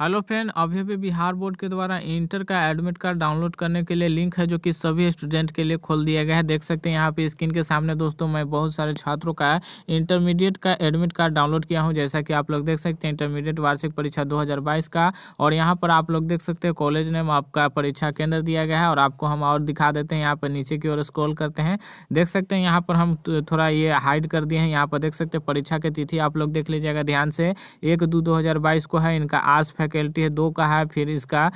hello friend अभी भी Bihar board के द्वारा इंटर का एडमिट कार्ड डाउनलोड करने के लिए लिंक है जो कि सभी स्टूडेंट के लिए खोल दिया गया है देख सकते हैं यहाँ पे स्क्रीन के सामने दोस्तों मैं बहुत सारे छात्रों का इंटरमीडिएट का एडमिट कार्ड डाउनलोड किया हूँ जैसा कि आप लोग देख सकते हैं इंटरमीडिएट वार्षिक परीक्षा दो का और यहाँ पर आप लोग देख सकते हैं कॉलेज नेम आपका परीक्षा केंद्र दिया गया है और आपको हम और दिखा देते हैं यहाँ पर नीचे की ओर स्क्रॉल करते हैं देख सकते हैं यहाँ पर हम थोड़ा ये हाइड कर दिए हैं यहाँ पर देख सकते हैं परीक्षा की तिथि आप लोग देख लीजिएगा ध्यान से एक दो दो को है इनका आज फैकल्टी है दो का है फिर इसका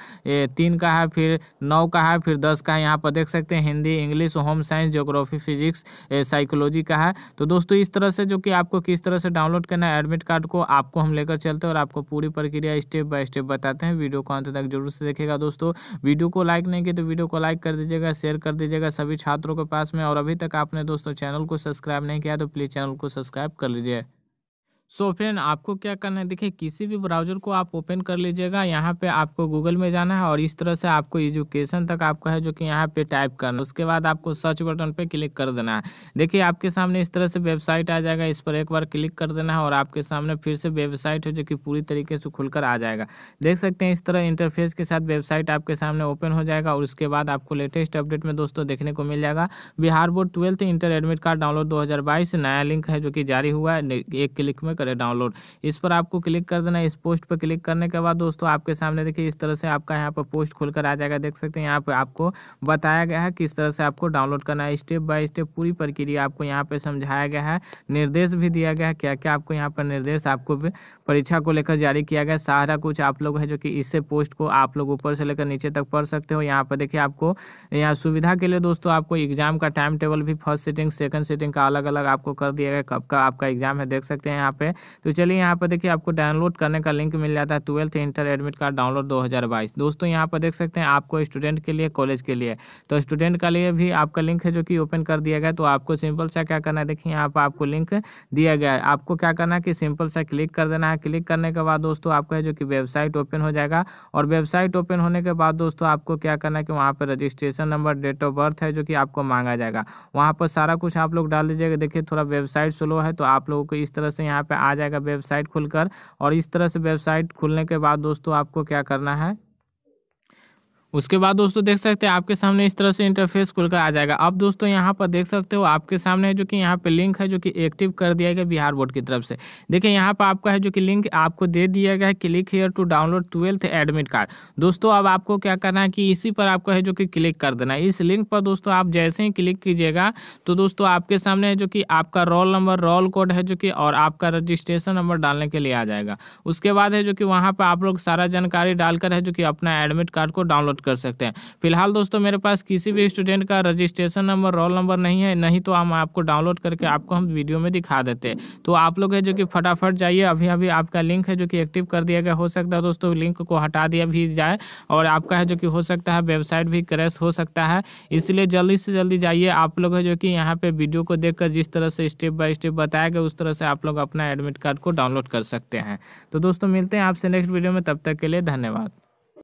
तीन का है फिर नौ का है फिर दस का है यहाँ पर देख सकते हैं Hindi English home science geography physics psychology का है तो दोस्तों इस तरह से जो कि आपको किस तरह से डाउनलोड करना है एडमिट कार्ड को आपको हम लेकर चलते हैं और आपको पूरी प्रक्रिया स्टेप बाय स्टेप बताते हैं वीडियो को अंत तक जरूर से देखेगा दोस्तों वीडियो को लाइक नहीं किया तो वीडियो को लाइक कर दीजिएगा शेयर कर दीजिएगा सभी छात्रों के पास में और अभी तक आपने दोस्तों चैनल को सब्सक्राइब नहीं किया तो प्लीज़ चैनल को सब्सक्राइब कर लीजिए सो so फ्रेंड आपको क्या करना है देखिए किसी भी ब्राउज़र को आप ओपन कर लीजिएगा यहाँ पे आपको गूगल में जाना है और इस तरह से आपको एजुकेशन तक आपको है जो कि यहाँ पे टाइप करना है उसके बाद आपको सर्च बटन पे क्लिक कर देना है देखिए आपके सामने इस तरह से वेबसाइट आ जाएगा इस पर एक बार क्लिक कर देना है और आपके सामने फिर से वेबसाइट है जो कि पूरी तरीके से खुलकर आ जाएगा देख सकते हैं इस तरह इंटरफेस के साथ वेबसाइट आपके सामने ओपन हो जाएगा और उसके बाद आपको लेटेस्ट अपडेट में दोस्तों देखने को मिल जाएगा Bihar board twelfth inter admit card download दो नया लिंक है जो कि जारी हुआ है एक क्लिक में करें डाउनलोड इस पर आपको क्लिक कर देना इस पोस्ट पर क्लिक करने के बाद दोस्तों आपके सामने देखिए इस तरह से आपका यहाँ पर पोस्ट खुलकर आ जाएगा देख सकते हैं यहाँ पर आपको बताया गया है किस तरह से आपको डाउनलोड करना है स्टेप बाय स्टेप पूरी प्रक्रिया आपको यहाँ पर समझाया गया है निर्देश भी दिया गया है क्या क्या आपको यहाँ पर निर्देश आपको परीक्षा को लेकर जारी किया गया सारा कुछ आप लोग है जो कि इससे पोस्ट को आप लोग ऊपर से लेकर नीचे तक पढ़ सकते हो यहाँ पर देखिए आपको यहाँ सुविधा के लिए दोस्तों आपको एग्जाम का टाइम टेबल भी फर्स्ट सीटिंग सेकंड सीटिंग का अलग अलग आपको कर दिया गया कब का आपका एग्जाम है देख सकते हैं यहाँ पे पे तो चलिए यहाँ पर देखिए आपको डाउनलोड करने का लिंक मिल जाता है twelfth inter admit card download दो दोस्तों यहाँ पर देख सकते हैं आपको स्टूडेंट के लिए कॉलेज के लिए तो स्टूडेंट का लिए भी आपका लिंक है जो कि ओपन कर दिया गया तो आपको सिंपल सा क्या करना है देखिए यहाँ पर आपको लिंक दिया गया है आपको क्या करना है कि सिंपल सा क्लिक कर देना है क्लिक करने के बाद दोस्तों आपका जो कि वेबसाइट ओपन हो जाएगा और वेबसाइट ओपन होने के बाद दोस्तों आपको क्या करना है कि वहाँ पर registration number date of birth है जो कि आपको मांगा जाएगा वहाँ पर सारा कुछ आप लोग डाल दीजिएगा देखिए थोड़ा वेबसाइट स्लो है तो आप लोगों को इस तरह से यहाँ पे आ जाएगा वेबसाइट खुलकर और इस तरह से वेबसाइट खुलने के बाद दोस्तों आपको क्या करना है उसके बाद दोस्तों देख सकते हैं आपके सामने इस तरह से इंटरफेस खुलकर आ जाएगा अब दोस्तों यहाँ पर देख सकते हो आपके सामने जो कि यहाँ पर लिंक है जो कि एक्टिव कर दिया गया बिहार बोर्ड की तरफ से देखिए यहाँ पर आपका है जो कि लिंक आपको दे दिया गया है click here to download twelfth admit card दोस्तों अब आपको क्या करना है कि इसी पर आपको है जो कि क्लिक कर देना है इस लिंक पर दोस्तों आप जैसे ही क्लिक कीजिएगा तो दोस्तों आपके सामने है जो कि आपका रोल नंबर रोल कोड है जो कि और आपका रजिस्ट्रेशन नंबर डालने के लिए आ जाएगा उसके बाद है जो कि वहाँ पर आप लोग सारा जानकारी डालकर है जो कि अपना एडमिट कार्ड को डाउनलोड कर सकते हैं फिलहाल दोस्तों मेरे पास किसी भी स्टूडेंट का रजिस्ट्रेशन नंबर रोल नंबर नहीं है नहीं तो हम आपको डाउनलोड करके आपको हम वीडियो में दिखा देते तो आप लोग है जो कि फटाफट जाइए अभी अभी आपका लिंक है जो कि एक्टिव कर दिया गया हो सकता है दोस्तों लिंक को हटा दिया भी जाए और आपका है जो कि हो सकता है वेबसाइट भी क्रैश हो सकता है इसलिए जल्दी से जल्दी जाइए आप लोग है जो कि यहाँ पे वीडियो को देख जिस तरह से स्टेप बाय स्टेप बताया गया उस तरह से आप लोग अपना एडमिट कार्ड को डाउनलोड कर सकते हैं तो दोस्तों मिलते हैं आपसे नेक्स्ट वीडियो में तब तक के लिए धन्यवाद